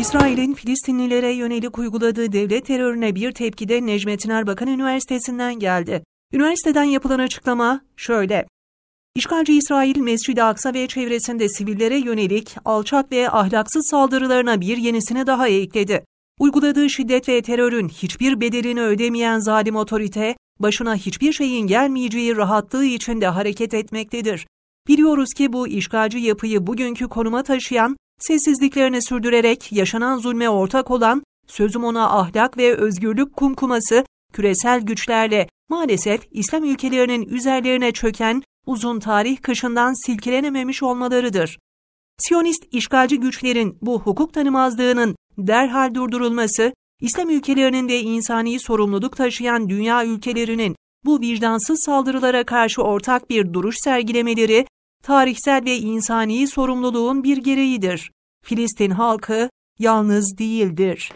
İsrail'in Filistinlilere yönelik uyguladığı devlet terörüne bir tepkide Necmettin Erbakan Üniversitesi'nden geldi. Üniversiteden yapılan açıklama şöyle. İşgalci İsrail, Mescid-i Aksa ve çevresinde sivillere yönelik alçak ve ahlaksız saldırılarına bir yenisini daha ekledi. Uyguladığı şiddet ve terörün hiçbir bedelini ödemeyen zalim otorite, başına hiçbir şeyin gelmeyeceği rahatlığı içinde hareket etmektedir. Biliyoruz ki bu işgalci yapıyı bugünkü konuma taşıyan Sessizliklerini sürdürerek yaşanan zulme ortak olan, sözüm ona ahlak ve özgürlük kumkuması, küresel güçlerle maalesef İslam ülkelerinin üzerlerine çöken uzun tarih kışından silkelenememiş olmalarıdır. Siyonist işgalci güçlerin bu hukuk tanımazlığının derhal durdurulması, İslam ülkelerinin ve insani sorumluluk taşıyan dünya ülkelerinin bu vicdansız saldırılara karşı ortak bir duruş sergilemeleri tarihsel ve insani sorumluluğun bir gereğidir. Filistin halkı yalnız değildir.